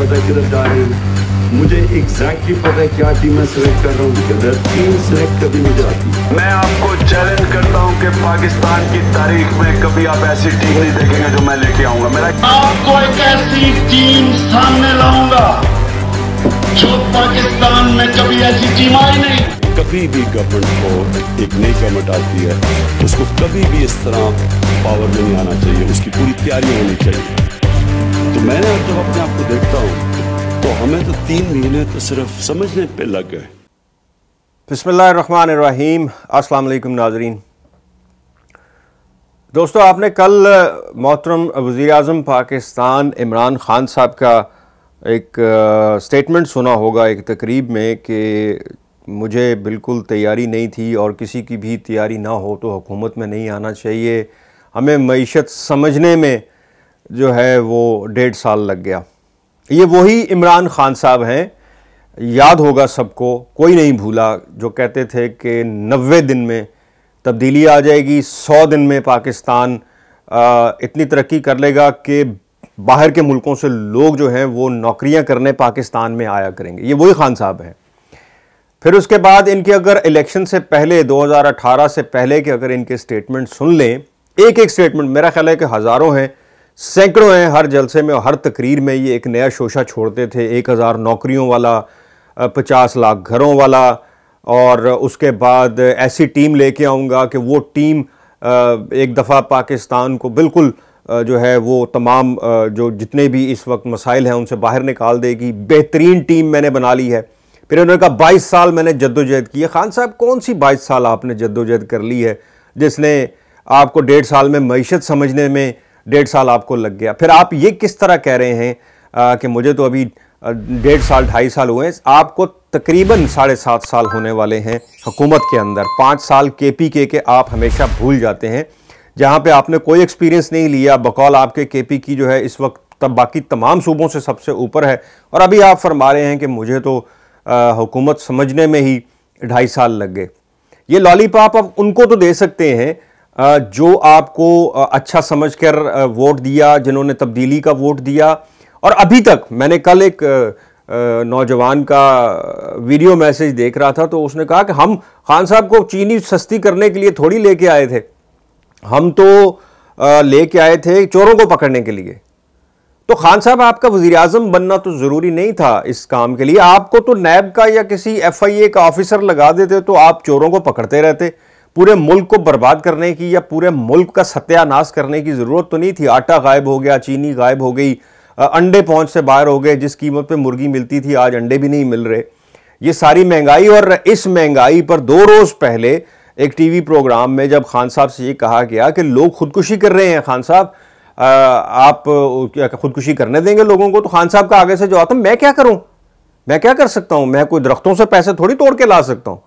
पता है किधर जा रहे हैं मुझे एग्जैक्टली exactly पता है क्या टीम मैं सिलेक्ट कर रहा हूँ किधर टीम सिलेक्ट कभी नहीं जाती मैं आपको चैलेंज करता हूँ कि पाकिस्तान की तारीख में कभी आप ऐसी टीम नहीं देखेंगे जो मैं लेके आऊंगा मेरा आपको एक ऐसी टीम सामने लाऊंगा जो पाकिस्तान में कभी ऐसी टीम आई नहीं कभी भी गवर्नमेंट को एक नई गवर्नमेंट आती है उसको कभी भी इस तरह पावर में नहीं आना चाहिए उसकी पूरी तैयारी होनी चाहिए तो मैं जब तो अपने आप को देखता हूँ तो हमें तो तीन महीने तो सिर्फ समझने पे लग गए बसमीम अस्सलाम नाजरीन दोस्तों आपने कल मोहतरम वज़ी अजम पाकिस्तान इमरान ख़ान साहब का एक स्टेटमेंट सुना होगा एक तकरीब में कि मुझे बिल्कुल तैयारी नहीं थी और किसी की भी तैयारी ना हो तो हुकूमत में नहीं आना चाहिए हमें मीशत समझने में जो है वो डेढ़ साल लग गया ये वही इमरान खान साहब हैं याद होगा सबको कोई नहीं भूला जो कहते थे कि नबे दिन में तब्दीली आ जाएगी सौ दिन में पाकिस्तान आ, इतनी तरक्की कर लेगा कि बाहर के मुल्कों से लोग जो हैं वो नौकरियां करने पाकिस्तान में आया करेंगे ये वही खान साहब हैं फिर उसके बाद इनके अगर इलेक्शन से पहले 2018 से पहले के अगर इनके स्टेटमेंट सुन लें एक एक स्टेटमेंट मेरा ख्याल है कि हज़ारों हैं सैकड़ों हैं हर जलसे में और हर तकरीर में ये एक नया शोशा छोड़ते थे एक हज़ार नौकरियों वाला पचास लाख घरों वाला और उसके बाद ऐसी टीम लेके आऊँगा कि वो टीम एक दफ़ा पाकिस्तान को बिल्कुल जो है वो तमाम जो जितने भी इस वक्त मसाइल हैं उनसे बाहर निकाल देगी बेहतरीन टीम मैंने बना ली है फिर उन्होंने कहा बाईस साल मैंने जद्दोजहद की है खान साहब कौन सी बाईस साल आपने जद्दोजहद कर ली है जिसने आपको डेढ़ साल में मीशत समझने में डेढ़ साल आपको लग गया फिर आप ये किस तरह कह रहे हैं आ, कि मुझे तो अभी डेढ़ साल ढाई साल हुए आपको तकरीबन साढ़े सात साल होने वाले हैं हुकूमत के अंदर पाँच साल के पी के के आप हमेशा भूल जाते हैं जहाँ पे आपने कोई एक्सपीरियंस नहीं लिया बकौल आपके के पी की जो है इस वक्त तब बाकी तमाम सूबों से सबसे ऊपर है और अभी आप फरमा रहे हैं कि मुझे तो हुकूमत समझने में ही ढाई साल लग गए ये लॉलीपॉप आप उनको तो दे सकते हैं जो आपको अच्छा समझकर वोट दिया जिन्होंने तब्दीली का वोट दिया और अभी तक मैंने कल एक नौजवान का वीडियो मैसेज देख रहा था तो उसने कहा कि हम खान साहब को चीनी सस्ती करने के लिए थोड़ी लेके आए थे हम तो लेके आए थे चोरों को पकड़ने के लिए तो खान साहब आपका वजीर अजम बनना तो ज़रूरी नहीं था इस काम के लिए आपको तो नैब का या किसी एफ आई ए का ऑफिसर लगा देते तो आप चोरों को पकड़ते रहते पूरे मुल्क को बर्बाद करने की या पूरे मुल्क का सत्यानाश करने की ज़रूरत तो नहीं थी आटा गायब हो गया चीनी गायब हो गई अंडे पहुंच से बाहर हो गए जिस कीमत पे मुर्गी मिलती थी आज अंडे भी नहीं मिल रहे ये सारी महंगाई और इस महंगाई पर दो रोज़ पहले एक टीवी प्रोग्राम में जब खान साहब से ये कहा गया कि लोग खुदकुशी कर रहे हैं खान साहब आप खुदकुशी करने देंगे लोगों को तो खान साहब का आगे से जवाब था मैं क्या करूं मैं क्या कर सकता हूं मैं कोई दरख्तों से पैसे थोड़ी तोड़ के ला सकता हूं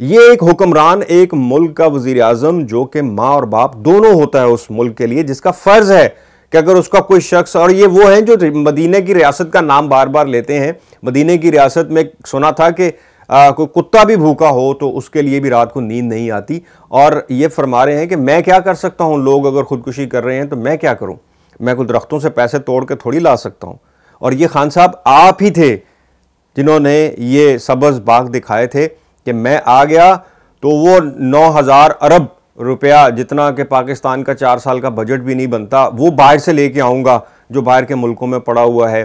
ये एक हुक्मरान एक मुल्क का वजीर आजम जो कि माँ और बाप दोनों होता है उस मुल्क के लिए जिसका फ़र्ज़ है कि अगर उसका कोई शख्स और ये वो हैं जो मदीने की रियासत का नाम बार बार लेते हैं मदीने की रियासत में सुना था कि आ, कोई कुत्ता भी भूखा हो तो उसके लिए भी रात को नींद नहीं आती और ये फरमा रहे हैं कि मैं क्या कर सकता हूँ लोग अगर ख़ुदकुशी कर रहे हैं तो मैं क्या करूँ मैं कुछ दरख्तों से पैसे तोड़ के थोड़ी ला सकता हूँ और ये खान साहब आप ही थे जिन्होंने ये सबज बाग दिखाए थे कि मैं आ गया तो वो नौ हज़ार अरब रुपया जितना कि पाकिस्तान का चार साल का बजट भी नहीं बनता वो बाहर से लेके आऊँगा जो बाहर के मुल्कों में पड़ा हुआ है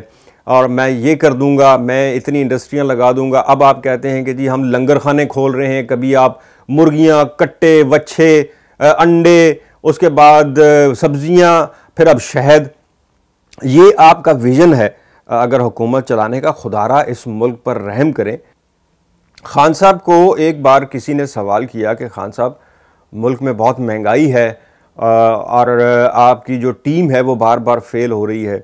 और मैं ये कर दूंगा मैं इतनी इंडस्ट्रियाँ लगा दूंगा अब आप कहते हैं कि जी हम लंगर खाने खोल रहे हैं कभी आप मुर्गियाँ कट्टे वच्छे अंडे उसके बाद सब्ज़ियाँ फिर अब शहद ये आपका विज़न है अगर हुकूमत चलाने का खुदारा इस मुल्क पर रहम करें खान साहब को एक बार किसी ने सवाल किया कि खान साहब मुल्क में बहुत महंगाई है और आपकी जो टीम है वो बार बार फेल हो रही है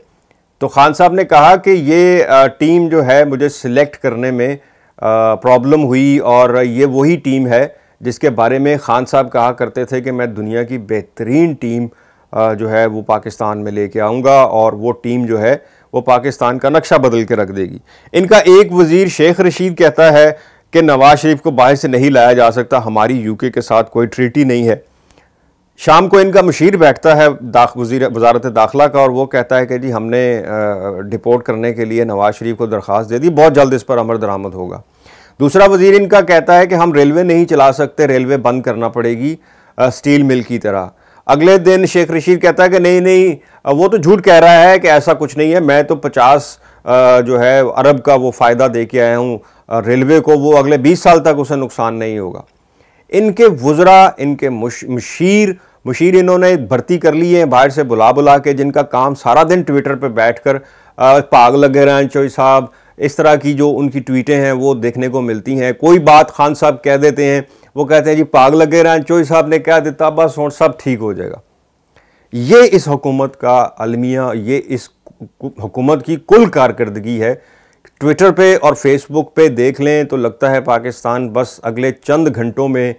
तो खान साहब ने कहा कि ये टीम जो है मुझे सिलेक्ट करने में प्रॉब्लम हुई और ये वही टीम है जिसके बारे में खान साहब कहा करते थे कि मैं दुनिया की बेहतरीन टीम जो है वो पाकिस्तान में लेके आऊँगा और वो टीम जो है वो पाकिस्तान का नक्शा बदल के रख देगी इनका एक वज़ीर शेख रशीद कहता है कि नवाज शरीफ को बाहर से नहीं लाया जा सकता हमारी यूके के साथ कोई ट्रीटी नहीं है शाम को इनका मशीर बैठता है दाख वजारत दाखिला का और वो कहता है कि जी हमने डिपोर्ट करने के लिए नवाज शरीफ को दरख्वास्त दे दी बहुत जल्द इस पर अमर दरामद होगा दूसरा वजीर इनका कहता है कि हम रेलवे नहीं चला सकते रेलवे बंद करना पड़ेगी स्टील मिल की तरह अगले दिन शेख रशीद कहता है कि नहीं नहीं वो तो झूठ कह रहा है कि ऐसा कुछ नहीं है मैं तो पचास जो है अरब का वो फ़ायदा दे के आया हूँ रेलवे को वो अगले 20 साल तक उसे नुकसान नहीं होगा इनके वज़रा इनके मशीर मशीर इन्होंने भर्ती कर ली है बाहर से बुला बुला के जिनका काम सारा दिन ट्विटर पर बैठ कर पाग लगे रहे हैं चोई साहब इस तरह की जो उनकी ट्वीटें हैं वो देखने को मिलती हैं कोई बात खान साहब कह देते हैं वो कहते हैं जी पाग लगे रहे चोई साहब ने कह देता बस और सब ठीक हो जाएगा ये इस हुकूमत का अलमिया ये इस हुकूमत की कुल कारकर्दगी है ट्विटर पे और फेसबुक पे देख लें तो लगता है पाकिस्तान बस अगले चंद घंटों में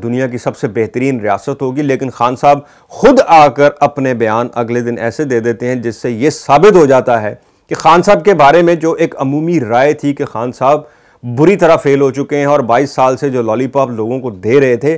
दुनिया की सबसे बेहतरीन रियासत होगी लेकिन खान साहब खुद आकर अपने बयान अगले दिन ऐसे दे देते हैं जिससे ये साबित हो जाता है कि खान साहब के बारे में जो एक अमूमी राय थी कि खान साहब बुरी तरह फेल हो चुके हैं और 22 साल से जो लॉलीपॉप लोगों को दे रहे थे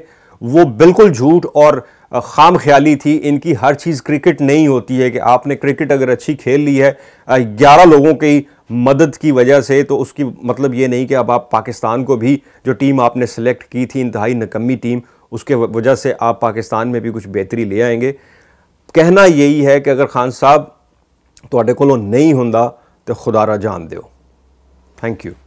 वो बिल्कुल झूठ और खाम ख्याली थी इनकी हर चीज़ क्रिकेट नहीं होती है कि आपने क्रिकेट अगर अच्छी खेल ली है ग्यारह लोगों की मदद की वजह से तो उसकी मतलब ये नहीं कि अब आप पाकिस्तान को भी जो टीम आपने सेलेक्ट की थी इंतहाई नकमी टीम उसके वजह से आप पाकिस्तान में भी कुछ बेहतरी ले आएंगे कहना यही है कि अगर खान साहब थोड़े को नहीं हों तो खुदारा जान दो थैंक यू